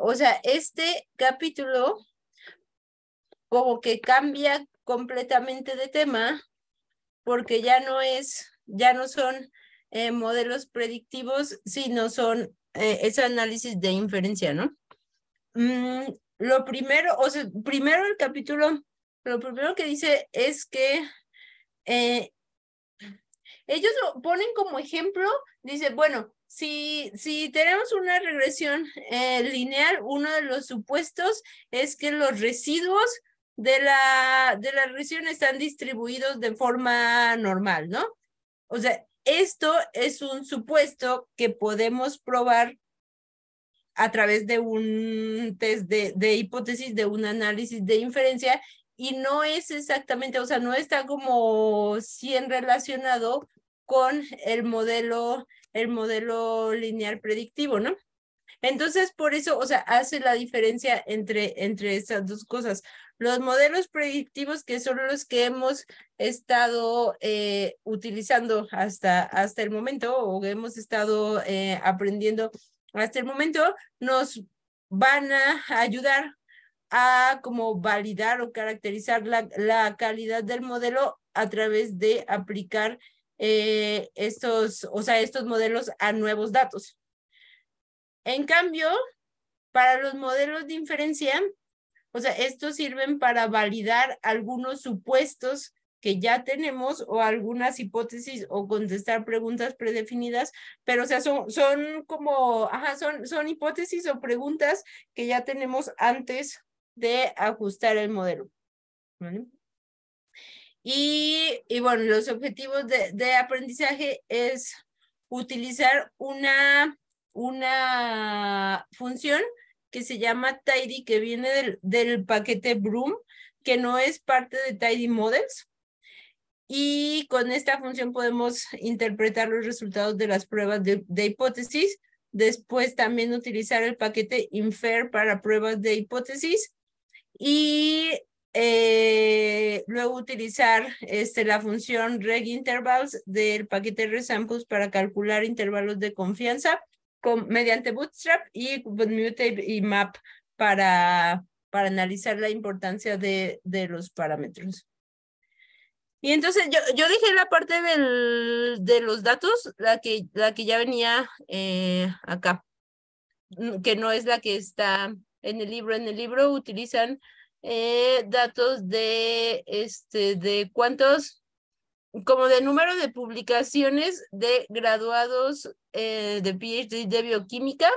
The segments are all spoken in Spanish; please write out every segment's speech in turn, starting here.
o sea, este capítulo como que cambia completamente de tema porque ya no es, ya no son eh, modelos predictivos, sino son eh, ese análisis de inferencia, ¿no? Mm, lo primero, o sea, primero el capítulo, lo primero que dice es que eh, ellos lo ponen como ejemplo, dice, bueno, si, tenemos una regresión eh, lineal, uno de los supuestos es que los residuos de la, de la regresión están distribuidos de forma normal, ¿no? O sea, esto es un supuesto que podemos probar a través de un test de, de, hipótesis, de un análisis de inferencia, y no es exactamente, o sea, no está como 100 relacionado con el modelo el modelo lineal predictivo, ¿no? Entonces, por eso, o sea, hace la diferencia entre, entre estas dos cosas. Los modelos predictivos, que son los que hemos estado eh, utilizando hasta, hasta el momento o que hemos estado eh, aprendiendo hasta el momento, nos van a ayudar a como validar o caracterizar la, la calidad del modelo a través de aplicar eh, estos, o sea, estos modelos a nuevos datos. En cambio, para los modelos de inferencia, o sea, estos sirven para validar algunos supuestos que ya tenemos o algunas hipótesis o contestar preguntas predefinidas, pero o sea, son, son como, ajá, son, son hipótesis o preguntas que ya tenemos antes de ajustar el modelo. ¿Vale? Y, y bueno, los objetivos de, aprendizaje es utilizar una, una función que se llama tidy, que viene del, paquete Broom, que no es parte de tidy models. Y con esta función podemos interpretar los resultados de las pruebas de, de hipótesis. Después también utilizar el paquete infer para pruebas de hipótesis. Y eh, luego utilizar este, la función regintervals del paquete resamples para calcular intervalos de confianza con, mediante Bootstrap y y Map para, para analizar la importancia de, de los parámetros. Y entonces yo, yo dejé la parte del, de los datos, la que, la que ya venía eh, acá, que no es la que está en el libro. En el libro utilizan eh, datos de, este, de cuántos, como de número de publicaciones de graduados eh, de PhD de bioquímica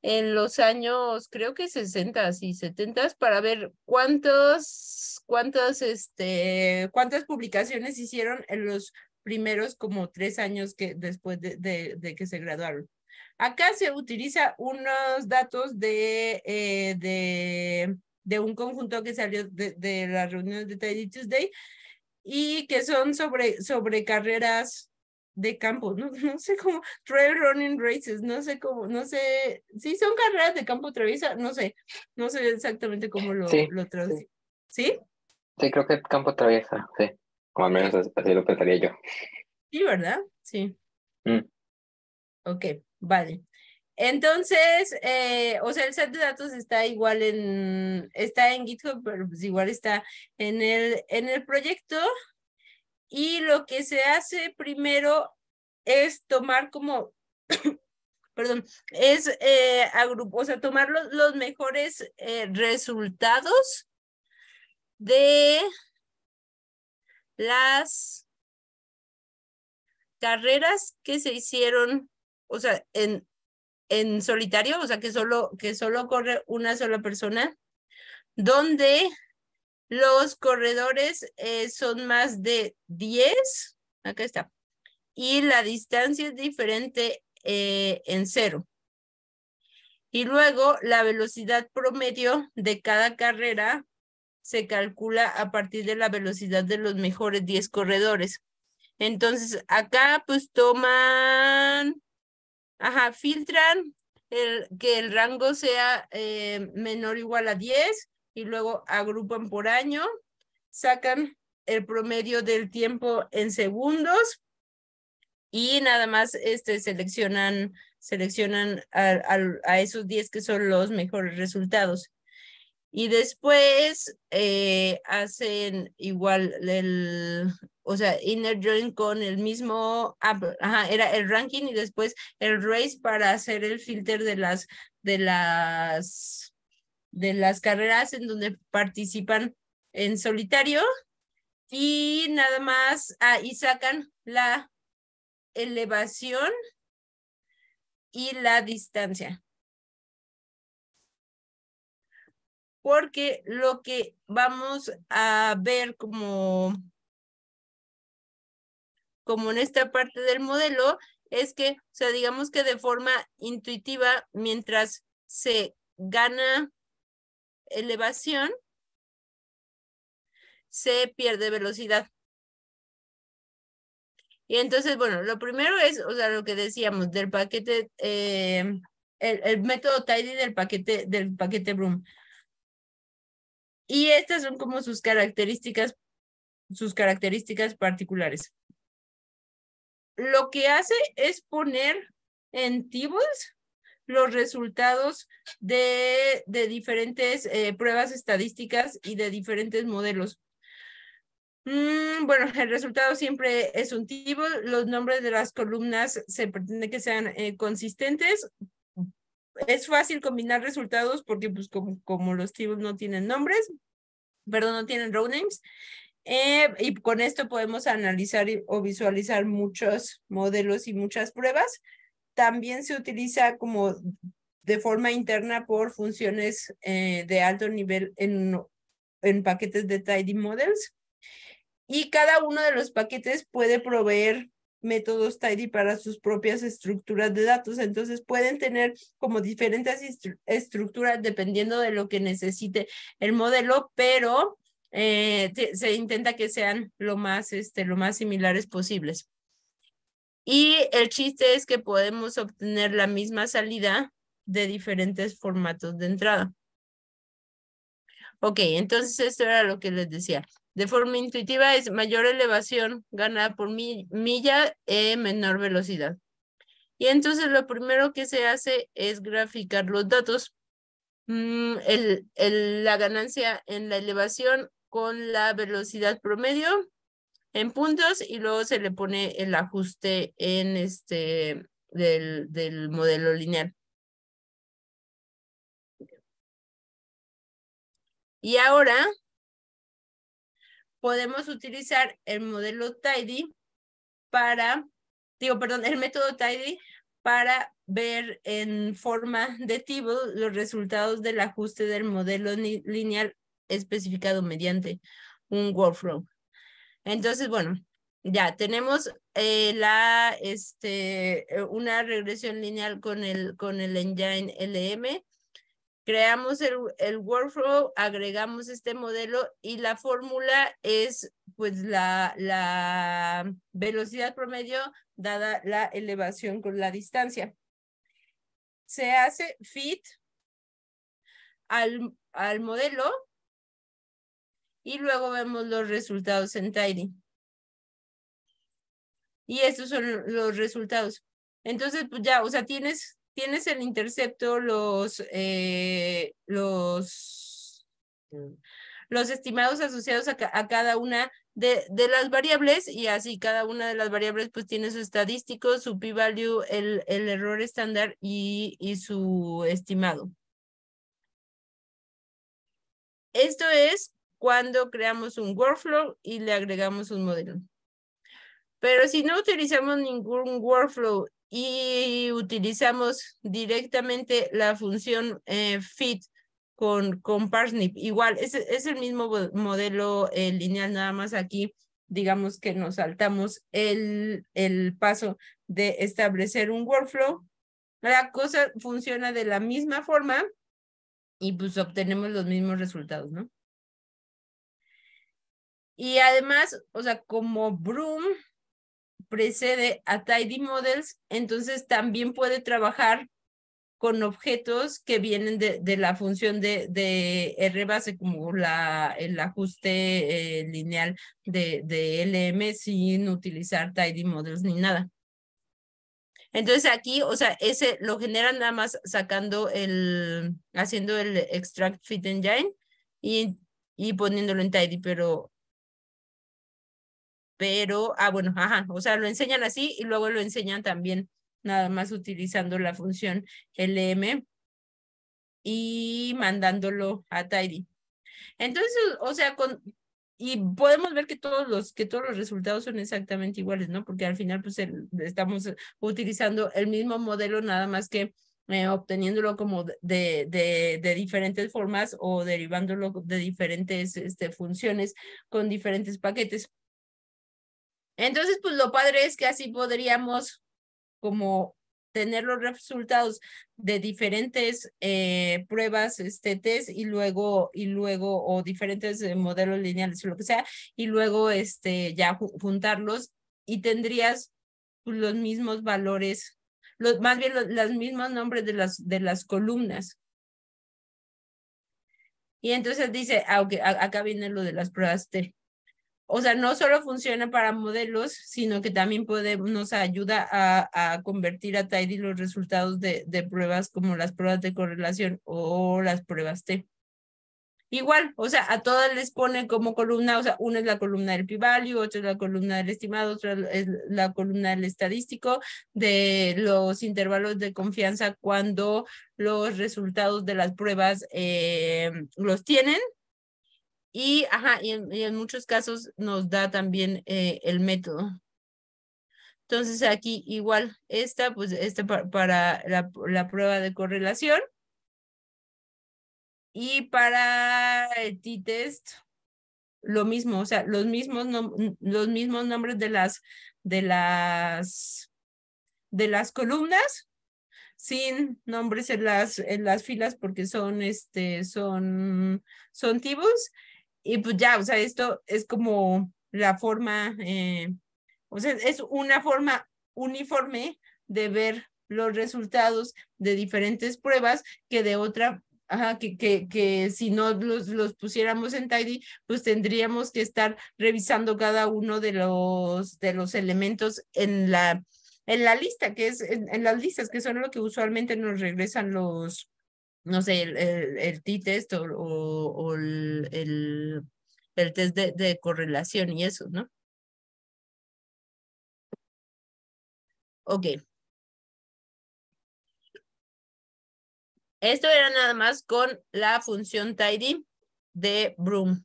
en los años, creo que 60 y 70, para ver cuántos, cuántas este, cuántas publicaciones hicieron en los primeros como tres años que después de, que se graduaron. Acá se utiliza unos datos de, eh, de de un conjunto que salió de, de las reuniones de Tidy Tuesday y que son sobre, sobre carreras de campo, no, no sé cómo, trail running races, no sé cómo, no sé, sí son carreras de campo traviesa, no sé, no sé exactamente cómo lo, lo traducí. Sí. ¿Sí? creo que campo traviesa, sí, o al menos así lo pensaría yo. Sí, ¿verdad? Sí. Mm. Ok, vale. Entonces, eh, o sea, el set de datos está igual en, está en GitHub, pero pues igual está en el, en el proyecto. Y lo que se hace primero es tomar como, perdón, es eh, agrupar, o sea, tomar los, mejores eh, resultados de las carreras que se hicieron, o sea, en, en solitario, o sea, que solo, que solo corre una sola persona, donde los corredores eh, son más de 10, acá está, y la distancia es diferente eh, en cero. Y luego la velocidad promedio de cada carrera se calcula a partir de la velocidad de los mejores 10 corredores. Entonces, acá pues toman Ajá, filtran el, que el rango sea eh, menor o igual a 10 y luego agrupan por año, sacan el promedio del tiempo en segundos y nada más este, seleccionan, seleccionan a, esos 10 que son los mejores resultados. Y después eh, hacen igual el, o sea, Inner Join con el mismo, ah, ajá, era el ranking y después el race para hacer el filter de las, de las, de las carreras en donde participan en solitario y nada más ahí sacan la elevación y la distancia. Porque lo que vamos a ver como como en esta parte del modelo, es que, o sea, digamos que de forma intuitiva, mientras se gana elevación, se pierde velocidad. Y entonces, bueno, lo primero es, o sea, lo que decíamos del paquete, eh, el, método tidy del paquete, del paquete Broom. Y estas son como sus características, sus características particulares lo que hace es poner en tables los resultados de, diferentes eh, pruebas estadísticas y de diferentes modelos. Mm, bueno, el resultado siempre es un Tibble. Los nombres de las columnas se pretende que sean eh, consistentes. Es fácil combinar resultados porque pues como, como los tables no tienen nombres, perdón, no tienen row names. Eh, y con esto podemos analizar o visualizar muchos modelos y muchas pruebas. También se utiliza como de forma interna por funciones eh, de alto nivel en, en paquetes de tidy models. Y cada uno de los paquetes puede proveer métodos tidy para sus propias estructuras de datos. Entonces pueden tener como diferentes estructuras dependiendo de lo que necesite el modelo, pero eh, se intenta que sean lo más, este, lo más similares posibles. Y el chiste es que podemos obtener la misma salida de diferentes formatos de entrada. Ok, entonces esto era lo que les decía. De forma intuitiva es mayor elevación ganada por milla e menor velocidad. Y entonces lo primero que se hace es graficar los datos. Mm, la ganancia en la elevación con la velocidad promedio en puntos y luego se le pone el ajuste en este del, modelo lineal. Y ahora podemos utilizar el modelo tidy para, digo, perdón, el método tidy para ver en forma de table los resultados del ajuste del modelo lineal especificado mediante un workflow. Entonces, bueno, ya tenemos eh, la, este, eh, una regresión lineal con el, con el engine LM. Creamos el, workflow, agregamos este modelo y la fórmula es pues la, la velocidad promedio dada la elevación con la distancia. Se hace fit al modelo y luego vemos los resultados en Tidy. Y estos son los resultados. Entonces, pues ya, o sea, tienes, tienes el intercepto, los, eh, los, los estimados asociados a, cada una de, las variables y así cada una de las variables pues tiene su estadístico, su p-value, el, el, error estándar y su estimado. Esto es cuando creamos un workflow y le agregamos un modelo. Pero si no utilizamos ningún workflow y utilizamos directamente la función eh, fit con, con Parsnip, igual es, es el mismo modelo eh, lineal, nada más aquí digamos que nos saltamos el, el paso de establecer un workflow. La cosa funciona de la misma forma y pues obtenemos los mismos resultados, ¿no? Y además, o sea, como Broom precede a Tidy Models, entonces también puede trabajar con objetos que vienen de, la función de, de, R base, como la, el ajuste eh, lineal de, de, LM sin utilizar tidy models ni nada. Entonces aquí, o sea, ese lo genera nada más sacando el, haciendo el extract fit engine y, y poniéndolo en tidy, pero pero, ah, bueno, ajá, o sea, lo enseñan así y luego lo enseñan también nada más utilizando la función lm y mandándolo a tidy. Entonces, o sea, y podemos ver que todos los que todos los resultados son exactamente iguales, ¿no? Porque al final pues estamos utilizando el mismo modelo nada más que eh, obteniéndolo como de, de, diferentes formas o derivándolo de diferentes este, funciones con diferentes paquetes. Entonces, pues lo padre es que así podríamos como tener los resultados de diferentes eh, pruebas, este test y luego, y luego, o diferentes eh, modelos lineales o lo que sea, y luego este, ya juntarlos y tendrías pues, los mismos valores, más bien los, mismos nombres de las, de las columnas. Y entonces dice, aunque ah, acá viene lo de las pruebas T o sea, no solo funciona para modelos, sino que también nos ayuda a, convertir a tidy los resultados de, pruebas como las pruebas de correlación o las pruebas T. Igual, o sea, a todas les pone como columna, o sea, una es la columna del p-value, otra es la columna del estimado, otra es la columna del estadístico, de los intervalos de confianza cuando los resultados de las pruebas eh, los tienen, y, ajá, y, en, muchos casos nos da también eh, el método. Entonces aquí igual, esta, pues esta para, la, prueba de correlación. Y para t-test, lo mismo, o sea, los mismos, los mismos nombres de las, de las, de las columnas, sin nombres en las, en las filas porque son, este, son, son y pues ya, o sea, esto es como la forma, eh, o sea, es una forma uniforme de ver los resultados de diferentes pruebas que de otra, que, que, que, si no los, pusiéramos en tidy, pues tendríamos que estar revisando cada uno de los, de los elementos en la, en la lista, que es en, las listas, que son lo que usualmente nos regresan los, no sé, el, T-test o, el, test de, correlación y eso, ¿no? Ok. Esto era nada más con la función tidy de Broom.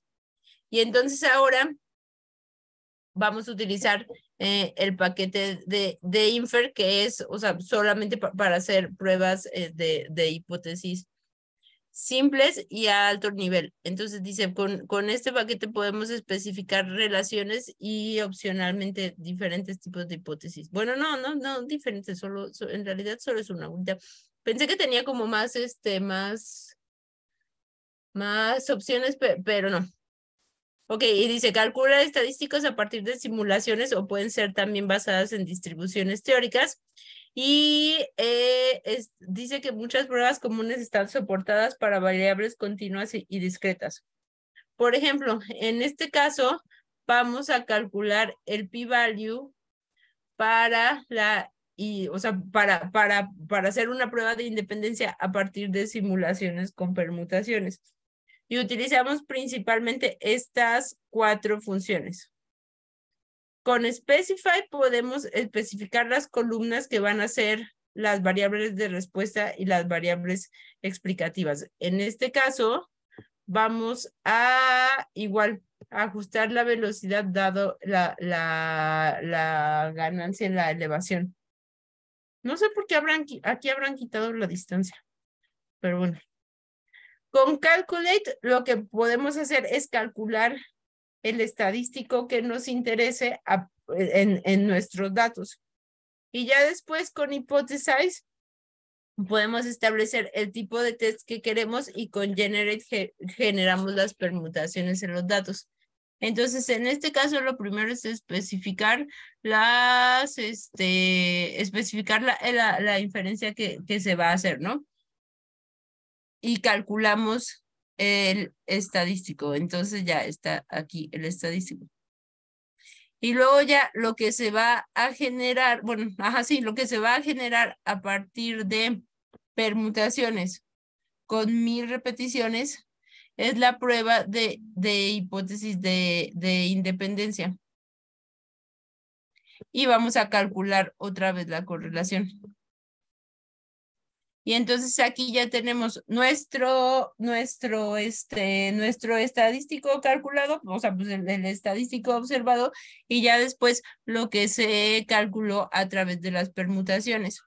Y entonces ahora vamos a utilizar eh, el paquete de, Infer, que es, o sea, solamente para hacer pruebas eh, de, hipótesis simples y a alto nivel. Entonces dice, con, con este paquete podemos especificar relaciones y opcionalmente diferentes tipos de hipótesis. Bueno, no, no, no, diferentes, solo, en realidad solo es una. Pensé que tenía como más, este, más, más opciones, pero, pero no. Ok, y dice, calcula estadísticos a partir de simulaciones o pueden ser también basadas en distribuciones teóricas y eh, dice que muchas pruebas comunes están soportadas para variables continuas y, discretas. Por ejemplo, en este caso, vamos a calcular el p-value para la y, para, para, para hacer una prueba de independencia a partir de simulaciones con permutaciones. Y utilizamos principalmente estas cuatro funciones. Con Specify podemos especificar las columnas que van a ser las variables de respuesta y las variables explicativas. En este caso, vamos a igual ajustar la velocidad dado la, la, ganancia en la elevación. No sé por qué habrán, aquí habrán quitado la distancia, pero bueno. Con Calculate lo que podemos hacer es calcular el estadístico que nos interese en, nuestros datos. Y ya después con Hypothesize podemos establecer el tipo de test que queremos y con Generate generamos las permutaciones en los datos. Entonces, en este caso, lo primero es especificar las, este, especificar la, inferencia que, que se va a hacer, ¿no? Y calculamos el estadístico. Entonces ya está aquí el estadístico. Y luego ya lo que se va a generar, bueno, ajá, sí, lo que se va a generar a partir de permutaciones con mil repeticiones es la prueba de, de hipótesis de, de independencia. Y vamos a calcular otra vez la correlación. Y entonces aquí ya tenemos nuestro, nuestro, este, nuestro estadístico calculado, o sea, pues el, estadístico observado y ya después lo que se calculó a través de las permutaciones.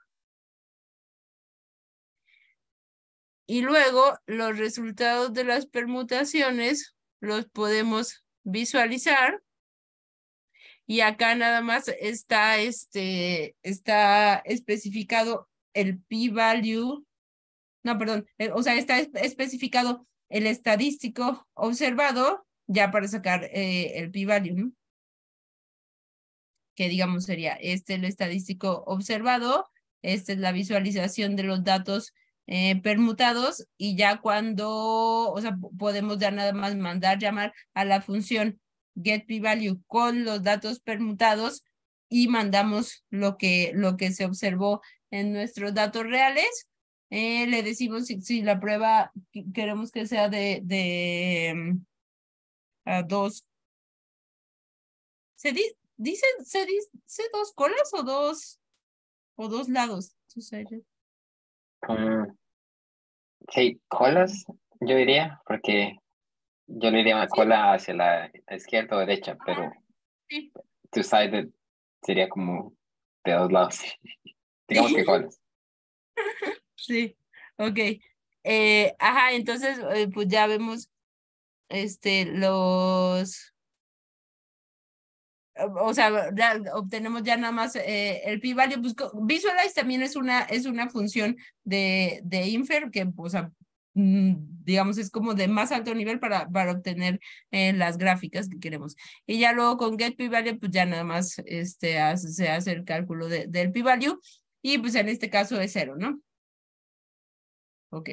Y luego los resultados de las permutaciones los podemos visualizar. Y acá nada más está, este, está especificado el p-value, no, perdón, eh, o sea, está especificado el estadístico observado ya para sacar eh, el p-value, que digamos sería este el estadístico observado, esta es la visualización de los datos eh, permutados y ya cuando, o sea, podemos ya nada más mandar llamar a la función get p-value con los datos permutados y mandamos lo que, lo que se observó en nuestros datos reales. Eh, le decimos si, la prueba queremos que sea de, de em, dos. ¿Se dice, se dos colas o dos o dos lados? Mm, sí, colas, yo diría, porque yo le diría una cola hacia la izquierda o derecha, pero ah, two sería como de dos lados. Digamos Sí, ok. Eh, ajá, entonces, eh, pues ya vemos este, los... O sea, ya obtenemos ya nada más eh, el p-value. Pues, Visualize también es una, es una función de, de infer que, pues, sea, mm, digamos, es como de más alto nivel para, para obtener las gráficas que queremos. Y ya luego con get p-value, pues ya nada más este, se hace el cálculo de, del p-value y pues en este caso es cero, ¿no? Ok.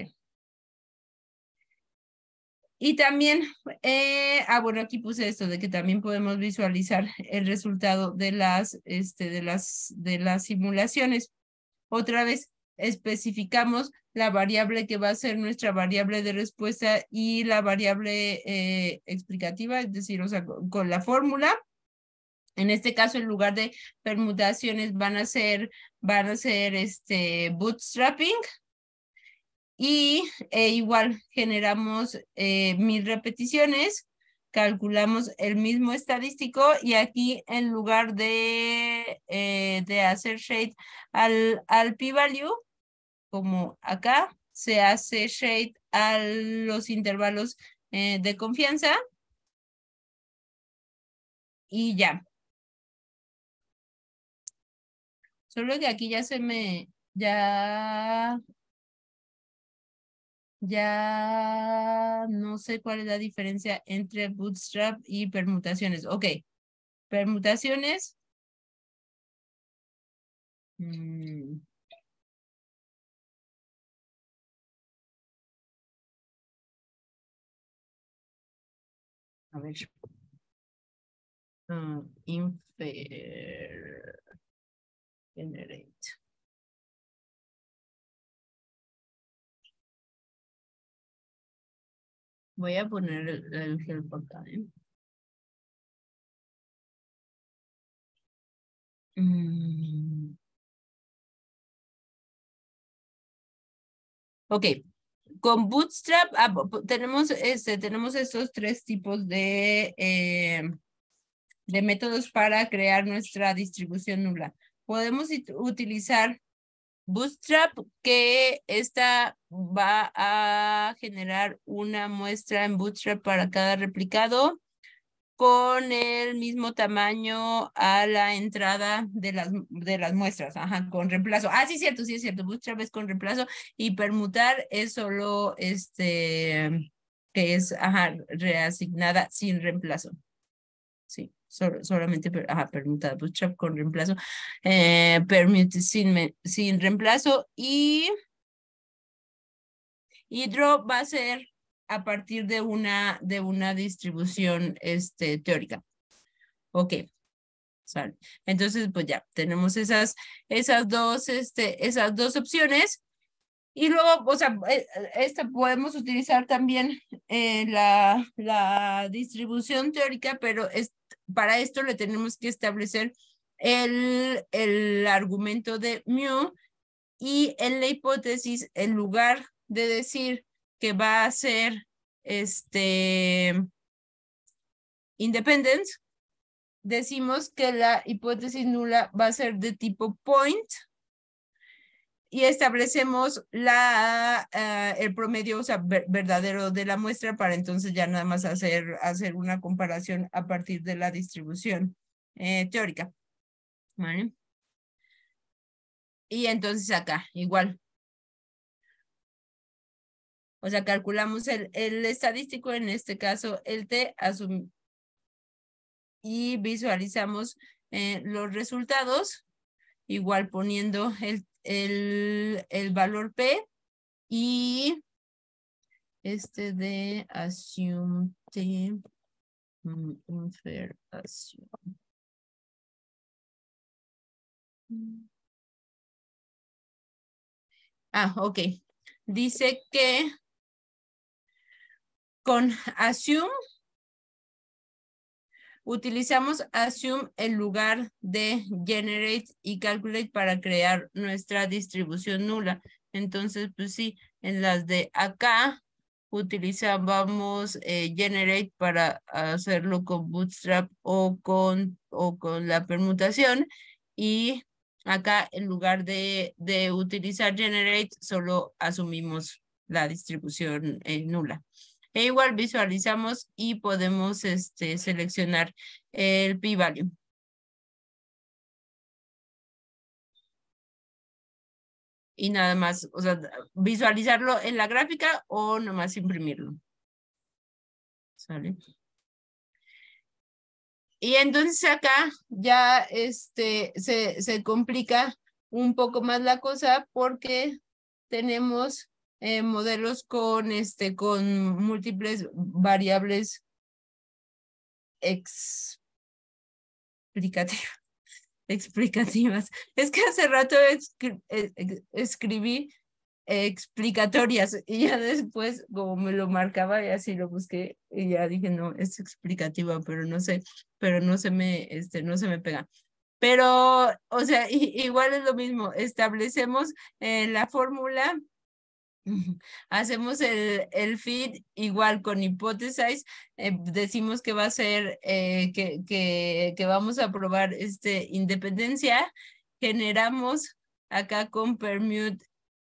Y también, eh, ah, bueno, aquí puse esto de que también podemos visualizar el resultado de las, este, de las, de las simulaciones. Otra vez, especificamos la variable que va a ser nuestra variable de respuesta y la variable eh, explicativa, es decir, o sea, con la fórmula en este caso, en lugar de permutaciones van a ser, van a ser este bootstrapping. Y eh, igual generamos eh, mil repeticiones, calculamos el mismo estadístico y aquí en lugar eh, de, hacer shade al, al p-value, como acá, se hace shade a los intervalos de confianza. Y ya, Solo que aquí ya se me, ya, ya no sé cuál es la diferencia entre bootstrap y permutaciones. Ok, permutaciones. Mm. A ver. Ah, infer generate. Voy a poner el, el help acá. ¿eh? Mm. Ok, con Bootstrap ah, tenemos, este, tenemos estos tres tipos de, eh, de métodos para crear nuestra distribución nula podemos utilizar Bootstrap que esta va a generar una muestra en Bootstrap para cada replicado con el mismo tamaño a la entrada de las, de las muestras, ajá, con reemplazo. Ah, sí, cierto, sí, es cierto, Bootstrap es con reemplazo y permutar es solo este, que es, reasignada sin reemplazo solamente per, ajá, push up con reemplazo, eh, sin, sin reemplazo y, y drop va a ser a partir de una, de una distribución este, teórica. Ok, Entonces, pues ya, tenemos esas, esas, dos, este, esas dos opciones. Y luego, o sea, e, esta podemos utilizar también eh, la, la, distribución teórica, pero es, para esto le tenemos que establecer el, argumento de mu y en la hipótesis, en lugar de decir que va a ser este independent, decimos que la hipótesis nula va a ser de tipo point y establecemos la, ah, el promedio o sea, verdadero de la muestra para entonces ya nada más hacer, hacer una comparación a partir de la distribución eh, teórica. ¿Vale? Y entonces acá, igual. O sea, calculamos el, el estadístico, en este caso el T, y visualizamos eh, los resultados, igual poniendo el el, valor P y este de assume T mm, Ah, ok. Dice que con assume Utilizamos assume en lugar de generate y calculate para crear nuestra distribución nula. Entonces, pues sí, en las de acá utilizábamos eh, generate para hacerlo con bootstrap o con, o con la permutación y acá en lugar de, utilizar generate solo asumimos la distribución eh, nula. E igual visualizamos y podemos este, seleccionar el p-value. Y nada más, o sea, visualizarlo en la gráfica o nomás imprimirlo. ¿Sale? Y entonces acá ya este, se complica un poco más la cosa porque tenemos eh, modelos con, este, con múltiples variables explicativas. explicativas. Es que hace rato eh, escribí explicatorias y ya después como me lo marcaba y así lo busqué y ya dije no es explicativa pero no sé pero no se me este no se me pega pero o sea igual es lo mismo establecemos eh, la fórmula Hacemos el, feed igual con hipótesis, eh, decimos que va a ser, eh, que, que, que, vamos a probar este independencia, generamos acá con permute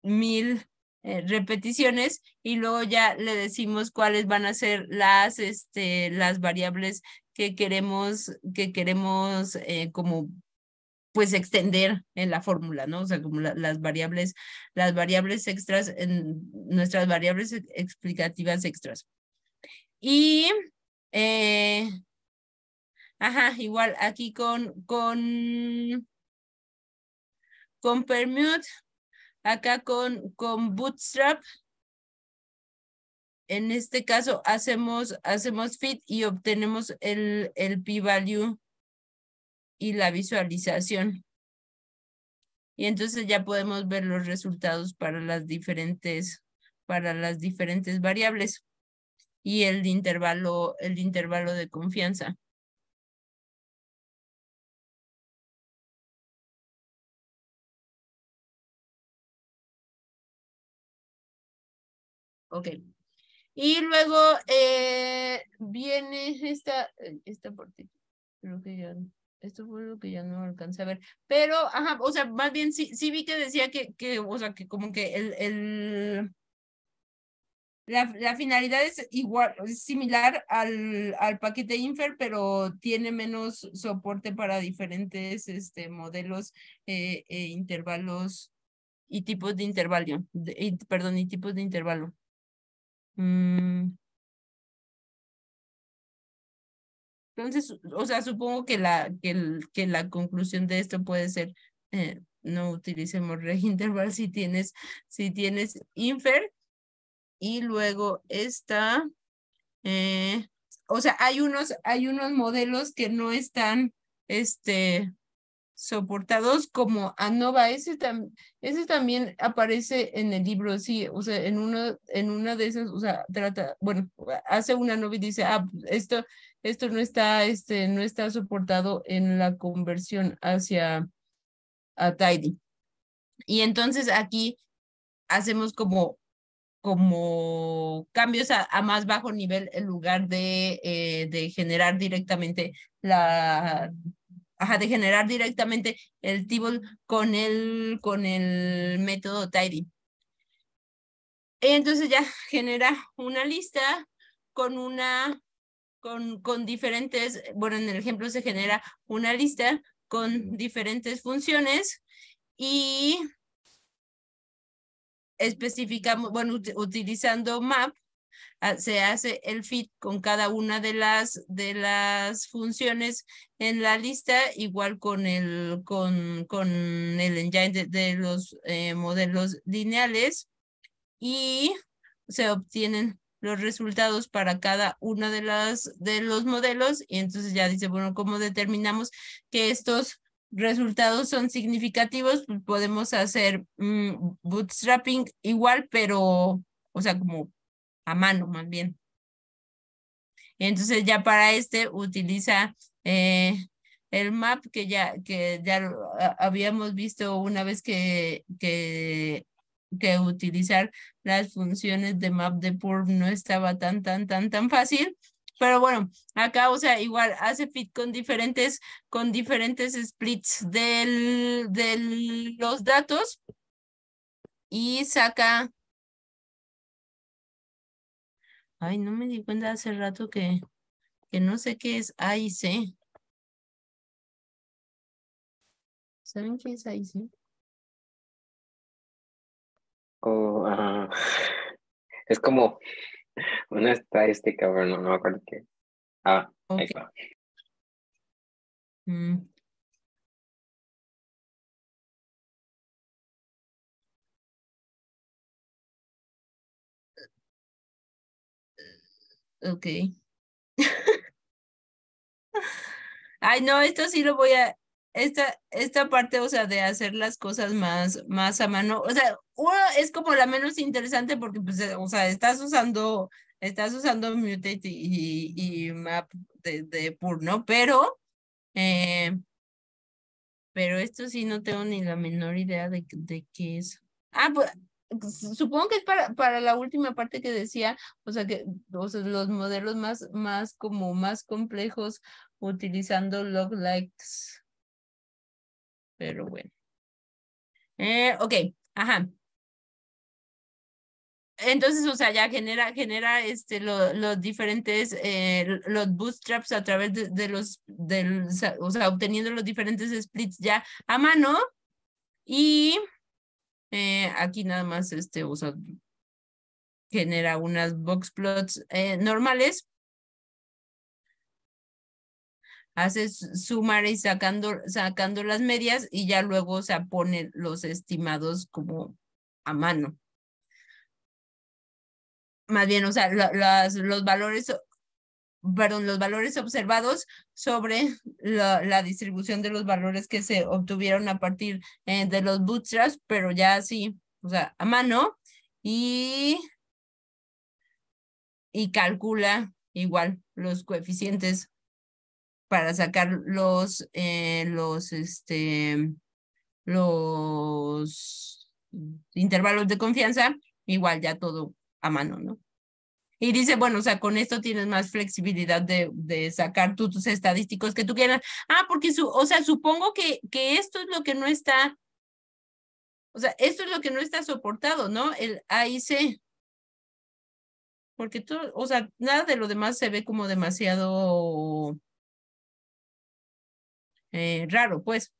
mil eh, repeticiones y luego ya le decimos cuáles van a ser las, este, las variables que queremos, que queremos como pues extender en la fórmula, ¿no? O sea, como las variables, las variables extras, en nuestras variables explicativas extras. Y, eh, ajá, igual aquí con, con, con permute, acá con, con bootstrap, en este caso hacemos, hacemos fit y obtenemos el, el p-value y la visualización. Y entonces ya podemos ver los resultados para las diferentes, para las diferentes variables y el intervalo, el intervalo de confianza. Ok. Y luego eh, viene esta, eh, esta parte. Creo que ya esto fue lo que ya no alcancé a ver. Pero, ajá, o sea, más bien sí, vi que decía que, que o sea, que como que el, el la, finalidad es igual, es similar al, al, paquete Infer, pero tiene menos soporte para diferentes este, modelos eh, e intervalos y tipos de intervalo, perdón, y tipos de intervalo. Mm. Entonces, o sea, supongo que la, que, que la conclusión de esto puede ser, eh, no utilicemos reinterval si tienes, si tienes infer. Y luego está, eh, o sea, hay unos, hay unos modelos que no están, este, soportados como ANOVA. Ese, ese también aparece en el libro, sí, o sea, en, uno, en una de esas, o sea, trata, bueno, hace una ANOVA y dice, ah, esto, esto no está, este, no está soportado en la conversión hacia a Tidy. Y entonces aquí hacemos como, como cambios a, más bajo nivel en lugar de, eh, de generar directamente la de generar directamente el table con el, con el método tidy. Entonces ya genera una lista con una con, diferentes, bueno, en el ejemplo se genera una lista con diferentes funciones y especificamos, bueno, utilizando map, ah, se hace el fit con cada una de las, de las funciones en la lista, igual con el, con, con el engine de, los eh, modelos lineales y se obtienen los resultados para cada uno de, las, de los modelos y entonces ya dice, bueno, ¿cómo determinamos que estos resultados son significativos? Pues podemos hacer mm, bootstrapping igual, pero, o sea, como a mano más bien. Entonces ya para este utiliza eh, el map que ya, que ya habíamos visto una vez que, que que utilizar las funciones de map de purp no estaba tan, tan, tan, tan fácil. Pero bueno, acá, o sea, igual hace fit con diferentes, con diferentes splits de del, los datos y saca. Ay, no me di cuenta hace rato que, que no sé qué es A y C ¿Saben qué es C? es como una estadística, pero no, no me acuerdo qué. Ah, Ok. Mm. Ay, no, esto sí lo voy a, esta, esta parte, o sea, de hacer las cosas más, más a mano, o sea, es como la menos interesante porque, pues, eh, o sea, estás usando, estás usando Mutate y, y, Map de, de Pero, eh, pero esto sí no tengo ni la menor idea de, de qué es. Ah, pues, supongo que es para, para la última parte que decía, o sea, que o los modelos más, más como más complejos utilizando log likes pero bueno. Eh, ok, ajá. Entonces, o sea, ya genera, genera este, los diferentes, eh, los bootstraps a través de, los, del, o sea, obteniendo los diferentes splits ya a mano. Y eh, aquí nada más, este, o sea, genera unas box plots normales haces sumar y sacando, sacando las medias y ya luego se ponen los estimados como a mano. Más bien, o sea, las, los valores, perdón, los valores observados sobre la, distribución de los valores que se obtuvieron a partir eh, de los bootstraps, pero ya así, o sea, a mano y, y calcula igual los coeficientes para sacar los, eh, los, este, los intervalos de confianza, igual ya todo a mano, ¿no? Y dice, bueno, o sea, con esto tienes más flexibilidad de, de sacar tus estadísticos que tú quieras. Ah, porque, su, o sea, supongo que, que esto es lo que no está, o sea, esto es lo que no está soportado, ¿no? El AIC. Porque tú, o sea, nada de lo demás se ve como demasiado eh, raro, pues.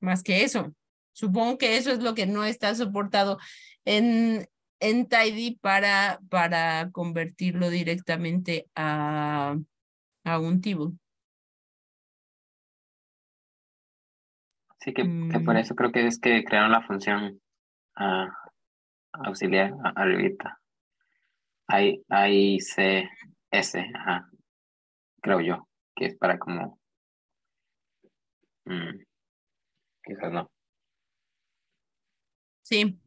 Más que eso. Supongo que eso es lo que no está soportado en, en Tidy para, para convertirlo directamente a, un tipo Sí, que, por mm. eso creo que es que crearon la función ah, auxiliar a Ahí, ahí c s creo yo, que es para como Mm, quizás no. Sí.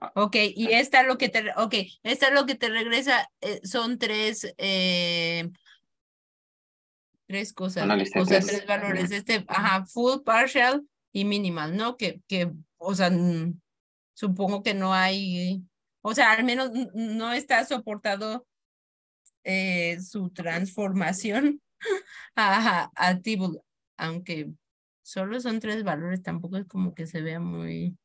Ah. Ok, y esta lo que te, okay, esta lo que te regresa eh, son tres, eh, tres cosas, o sea, tres valores. Este, ajá, full, partial y minimal, ¿no? Que, que, o sea, supongo que no hay, o sea, al menos no está soportado eh, su transformación Ajá, a ti aunque solo son tres valores, tampoco es como que se vea muy...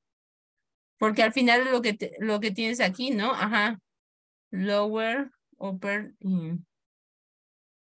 Porque al final lo que, lo que tienes aquí, ¿no? Ajá, lower, upper y